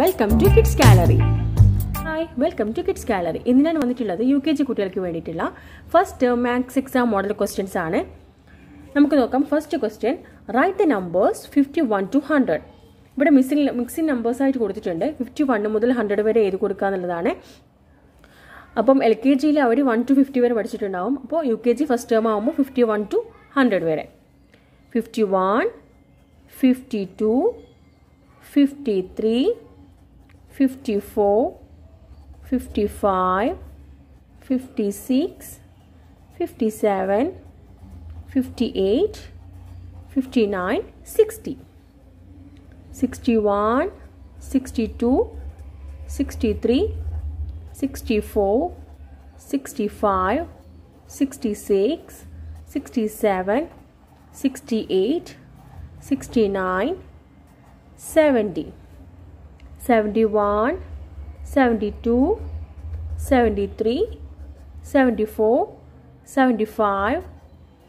Welcome to kids gallery hi welcome to kids gallery ഇന്ന് ഞാൻ വന്നിട്ടുള്ളത് യു കെ ജി കുട്ടികൾക്ക് വേണ്ടിയിട്ടുള്ള first maths exam model questions ആണ് നമുക്ക് നോക്കാം first question write the numbers fifty one to hundred ഇവിടെ മിസ്സിംഗ് മിക്സിംഗ് നമ്പേഴ്സ് ആയിട്ട് കൊടുത്തിട്ടുണ്ട് ഫിഫ്റ്റി വൺ മുതൽ ഹൺഡ്രഡ് വരെ എഴുതി കൊടുക്കുക എന്നുള്ളതാണ് അപ്പം എൽ കെ ജിയിൽ അവർ വൺ ടു ഫിഫ്റ്റി വരെ പഠിച്ചിട്ടുണ്ടാവും അപ്പോൾ U K G first term ആകുമ്പോൾ ഫിഫ്റ്റി വൺ ടു ഹൺഡ്രഡ് വരെ fifty one fifty two fifty three 54, 55, 56, 57, 58, 59, 60, 61, 62, 63, 64, 65, 66, 67, 68, 69, 70. 71, 72, 73, 74, 75,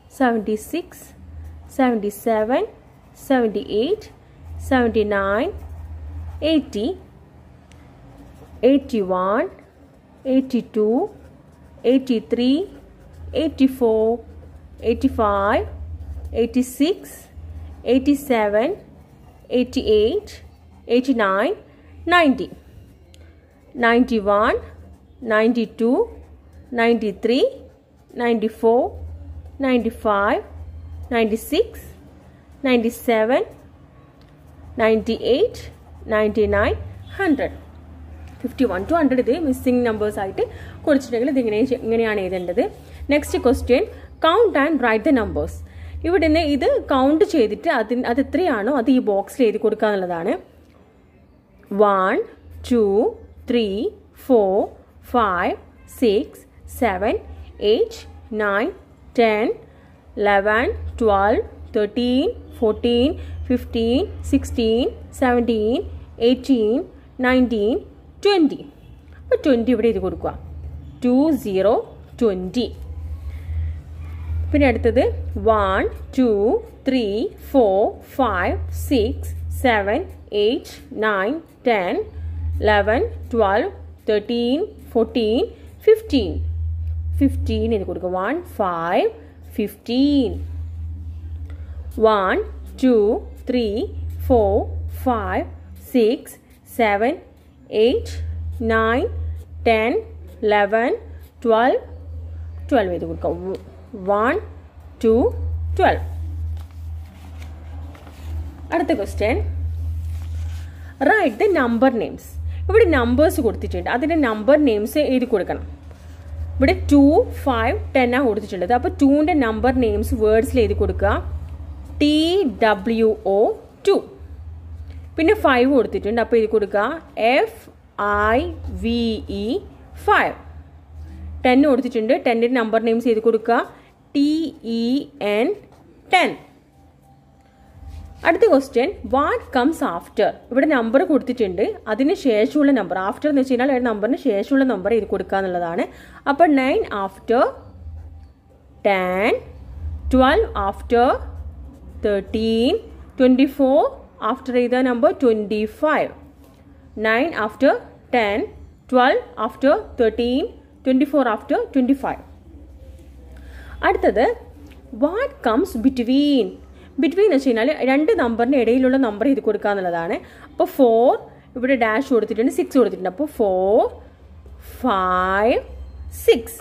76, 77, 78, 79, 80, 81, 82, 83, 84, 85, 86, 87, 88, 89, ninety ninety ninety ninety ninety one two three 90, 91, 92, 93, 94, 95, 96, 97, 98, 99, 100. Fifty one to hundred ഇത് missing numbers ആയിട്ട് കുറിച്ചിട്ടുണ്ടെങ്കിൽ ഇത് ഇങ്ങനെ ഇങ്ങനെയാണ് എഴുതേണ്ടത് next question count and write the numbers ഇവിടെ നിന്ന് ഇത് കൗണ്ട് ചെയ്തിട്ട് അതിന് അത് എത്രയാണോ അത് ഈ ബോക്സിൽ എഴുതി കൊടുക്കുക എന്നുള്ളതാണ് one two three four five six seven eight nine ten eleven twelve thirteen fourteen fifteen sixteen seventeen eighteen nineteen twenty അപ്പോൾ ട്വൻറ്റി ഇവിടെ എഴുതി കൊടുക്കുക ടു സീറോ ട്വൻറ്റി പിന്നെ അടുത്തത് one two three four five six 7, 8, 9, 10, 11, 12, 13, 14, 15. 15 in the 1, 5, 15. 1, 2, 3, 4, 5, 6, 7, 8, 9, 10, 11, 12, 12 in the 1, 2, 12. അടുത്ത question write the number names ഇവിടെ numbers കൊടുത്തിട്ടുണ്ട് അതിൻ്റെ നമ്പർ നെയിംസ് എഴുതി കൊടുക്കണം ഇവിടെ ടു ഫൈവ് ആണ് കൊടുത്തിട്ടുള്ളത് അപ്പോൾ ടുവിൻ്റെ നമ്പർ നെയിംസ് വേർഡ്സിൽ എഴുതി കൊടുക്കുക ടി ഡബ്ല്യു ഒ ടു പിന്നെ ഫൈവ് കൊടുത്തിട്ടുണ്ട് അപ്പോൾ എഴുതി കൊടുക്കുക F I V E five ten കൊടുത്തിട്ടുണ്ട് ടെന്നിൻ്റെ നമ്പർ നെയിംസ് എഴുതി കൊടുക്കുക ടി ഇ എൻ ടെൻ അടുത്ത ക്വസ്റ്റ്യൻ വാട്ട് കംസ് ആഫ്റ്റർ ഇവിടെ നമ്പർ കൊടുത്തിട്ടുണ്ട് അതിന് ശേഷമുള്ള നമ്പർ ആഫ്റ്റർ എന്ന് വെച്ച് കഴിഞ്ഞാൽ ഒരു നമ്പറിന് ശേഷമുള്ള നമ്പർ ഇത് കൊടുക്കുക എന്നുള്ളതാണ് അപ്പോൾ nine after ten twelve after thirteen twenty four after ചെയ്ത number twenty five nine after ten twelve after thirteen twenty four after twenty five അടുത്തത് വാട്ട് കംസ് ബിറ്റ്വീൻ ബിറ്റ്വീൻ എന്ന് വെച്ച് കഴിഞ്ഞാൽ രണ്ട് നമ്പറിന് ഇടയിലുള്ള നമ്പർ ഇത് കൊടുക്കുക എന്നുള്ളതാണ് അപ്പോൾ ഫോർ ഇവിടെ ഡാഷ് കൊടുത്തിട്ടുണ്ട് സിക്സ് കൊടുത്തിട്ടുണ്ട് അപ്പോൾ four five six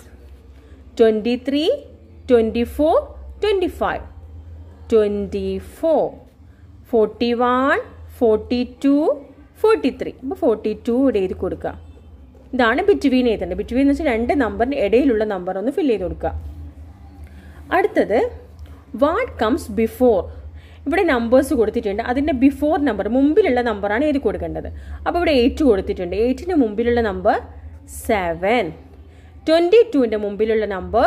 twenty three twenty four twenty five twenty four forty one forty two forty three അപ്പോൾ ഫോർട്ടി ടു ഇവിടെ എഴുതി കൊടുക്കുക ഇതാണ് ബിറ്റ്വീൻ എഴുതേണ്ടത് ബിറ്റ്വീൻ എന്ന് വെച്ചാൽ രണ്ട് നമ്പറിന് ഇടയിലുള്ള നമ്പർ ഒന്ന് ഫില്ല് ചെയ്ത് കൊടുക്കുക അടുത്തത് വാട്ട് കംസ് ബിഫോർ ഇവിടെ നമ്പേഴ്സ് കൊടുത്തിട്ടുണ്ട് അതിൻ്റെ ബിഫോർ നമ്പർ മുമ്പിലുള്ള നമ്പറാണ് എഴുതി കൊടുക്കേണ്ടത് അപ്പോൾ ഇവിടെ എയ്റ്റ് കൊടുത്തിട്ടുണ്ട് എയ്റ്റിൻ്റെ മുമ്പിലുള്ള നമ്പർ സെവൻ ട്വൻറ്റി ടുവിൻ്റെ മുമ്പിലുള്ള നമ്പർ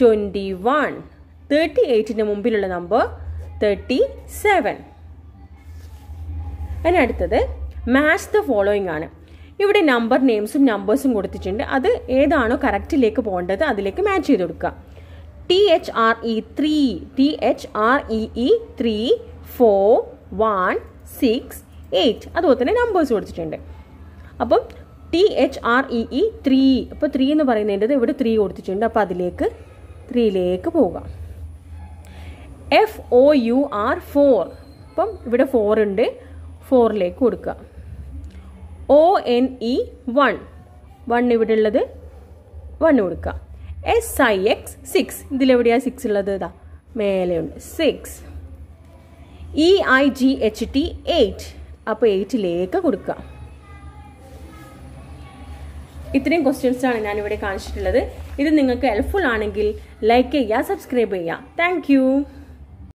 ട്വൻറ്റി വൺ തേർട്ടി എയ്റ്റിൻ്റെ മുമ്പിലുള്ള നമ്പർ തേർട്ടി സെവൻ അതിനടുത്തത് മാച്ച് ദ ഫോളോയിങ് ആണ് ഇവിടെ നമ്പർ നെയിംസും നമ്പേഴ്സും കൊടുത്തിട്ടുണ്ട് അത് ഏതാണോ കറക്റ്റിലേക്ക് പോകേണ്ടത് അതിലേക്ക് മാച്ച് ചെയ്ത് കൊടുക്കുക T H R E three T H R E E three four one six eight അതുപോലെ തന്നെ നമ്പേഴ്സ് കൊടുത്തിട്ടുണ്ട് അപ്പം T H R E E three അപ്പോൾ ത്രീ എന്ന് പറയുന്നതിൻ്റെ ഇവിടെ ത്രീ കൊടുത്തിട്ടുണ്ട് അപ്പോൾ അതിലേക്ക് ത്രീയിലേക്ക് പോകാം F O U R four അപ്പം ഇവിടെ ഫോർ ഉണ്ട് ഫോറിലേക്ക് കൊടുക്കുക O N E one one ഇവിടെ ഉള്ളത് വൺ കൊടുക്കുക എസ് ഐ എക്സ് സിക്സ് ഇതിലെവിടെയാണ് സിക്സ് ഉള്ളത് ഇതാ മേലെയുണ്ട് six E I G H T eight അപ്പോൾ എയ്റ്റിലേക്ക് കൊടുക്കുക ഇത്രയും ക്വസ്റ്റ്യൻസാണ് ഞാനിവിടെ കാണിച്ചിട്ടുള്ളത് ഇത് നിങ്ങൾക്ക് ഹെൽപ്ഫുൾ ആണെങ്കിൽ ലൈക്ക് ചെയ്യുക സബ്സ്ക്രൈബ് ചെയ്യുക താങ്ക്